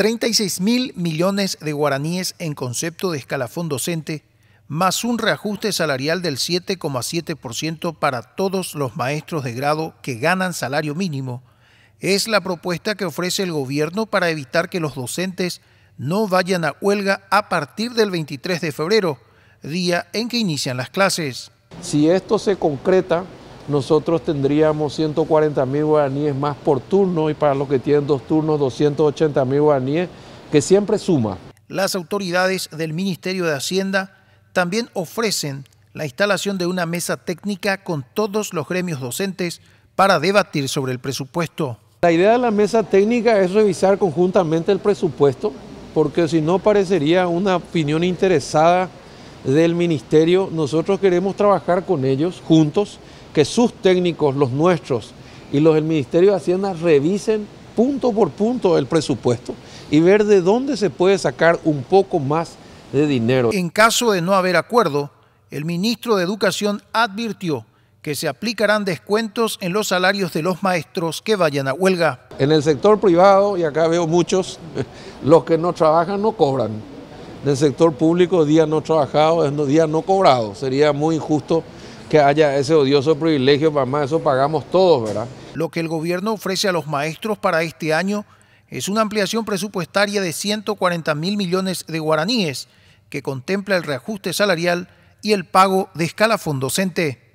36 mil millones de guaraníes en concepto de escalafón docente, más un reajuste salarial del 7,7% para todos los maestros de grado que ganan salario mínimo, es la propuesta que ofrece el gobierno para evitar que los docentes no vayan a huelga a partir del 23 de febrero, día en que inician las clases. Si esto se concreta, nosotros tendríamos 140 mil guaraníes más por turno y para los que tienen dos turnos 280 mil guaraníes, que siempre suma. Las autoridades del Ministerio de Hacienda también ofrecen la instalación de una mesa técnica con todos los gremios docentes para debatir sobre el presupuesto. La idea de la mesa técnica es revisar conjuntamente el presupuesto, porque si no parecería una opinión interesada del ministerio, nosotros queremos trabajar con ellos juntos, que sus técnicos, los nuestros y los del Ministerio de Hacienda revisen punto por punto el presupuesto y ver de dónde se puede sacar un poco más de dinero. En caso de no haber acuerdo, el ministro de Educación advirtió que se aplicarán descuentos en los salarios de los maestros que vayan a huelga. En el sector privado, y acá veo muchos, los que no trabajan no cobran del sector público, días no trabajados, días no cobrados. Sería muy injusto que haya ese odioso privilegio, para más eso pagamos todos, ¿verdad? Lo que el gobierno ofrece a los maestros para este año es una ampliación presupuestaria de 140 mil millones de guaraníes, que contempla el reajuste salarial y el pago de escala docente.